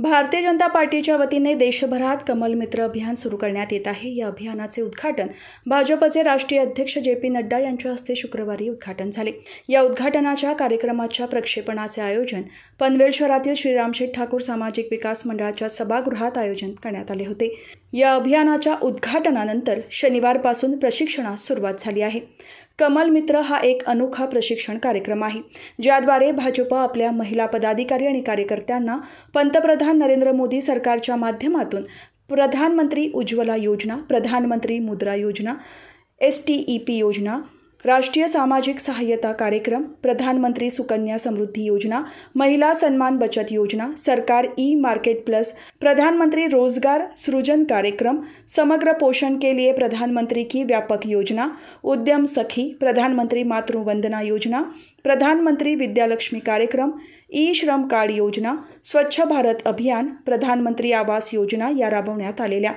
भारतीय जनता पार्टीच्या वतीने देशभरात कमल मित्र अभियान सुरू करण्यात येत आहे या अभियानाचे उद्घाटन भाजपचे राष्ट्रीय अध्यक्ष जे पी नड्डा यांच्या हस्ते शुक्रवारी उद्घाटन झाले या उद्घाटनाच्या कार्यक्रमाच्या प्रक्षेपणाचे आयोजन पनवेल शहरातील श्रीरामशेठ ठाकूर सामाजिक विकास मंडळाच्या सभागृहात आयोजन करण्यात आले होते या अभियानाच्या उद्घाटनानंतर शनिवारपासून प्रशिक्षणास सुरुवात झाली आहे कमल मित्र हा एक अनोखा प्रशिक्षण कार्यक्रम आहे ज्याद्वारे भाजप आपल्या महिला पदाधिकारी आणि कार्यकर्त्यांना पंतप्रधान नरेंद्र मोदी सरकारच्या माध्यमातून प्रधानमंत्री उज्ज्वला योजना प्रधानमंत्री मुद्रा योजना एस टी ई पी योजना राष्ट्रीय सामाजिक सहाय्यता कार्यक्रम प्रधानमंत्री सुकन्या समृद्धी योजना महिला सन्मान बचत योजना सरकार ई मार्केट प्लस प्रधानमंत्री रोजगार सृजन कार्यक्रम समग्र पोषण के लिए प्रधानमंत्री की व्यापक योजना उद्यम सखी प्रधानमंत्री मातृवंदना योजना प्रधानमंत्री विद्यालक्ष्मी कार्यक्रम ई श्रम कार्ड योजना स्वच्छ भारत अभियान प्रधानमंत्री आवास योजना या राबवण्यात आलेल्या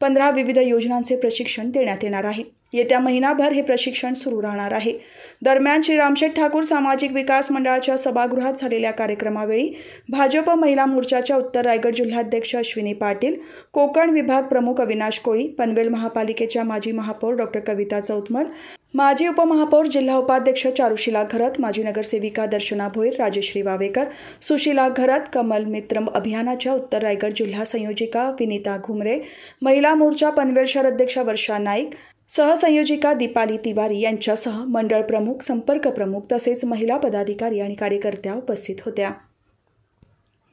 पंधरा विविध योजनांचे प्रशिक्षण देण्यात येणार आहे येत्या महिनाभर हे प्रशिक्षण सुरू राहणार आहे दरम्यान श्री रामशेठ ठाकूर सामाजिक विकास मंडळाच्या सभागृहात झालेल्या कार्यक्रमावेळी भाजप महिला मोर्चाच्या उत्तर रायगड जिल्हाध्यक्ष अश्विनी पाटील कोकण विभाग प्रमुख अविनाश कोळी पनवेल महापालिकेच्या माजी महापौर डॉक्टर कविता चौतमल माजी उपमहापौर जिल्हा उपाध्यक्ष चारुशिला घरत माजी नगरसेविका दर्शना भोईर राजश्री वावेकर सुशिला घरत कमल मित्रम अभियानाच्या उत्तर रायगड जिल्हा संयोजिका विनिता घुमरे महिला मोर्चा पनवेल शहर अध्यक्षा वर्षा नाईक सहसंयोजिका दीपाली तिवारी यांच्यासह मंडळ प्रमुख संपर्क प्रमुख तसेच महिला पदाधिकारी आणि कार्यकर्त्या उपस्थित होत्या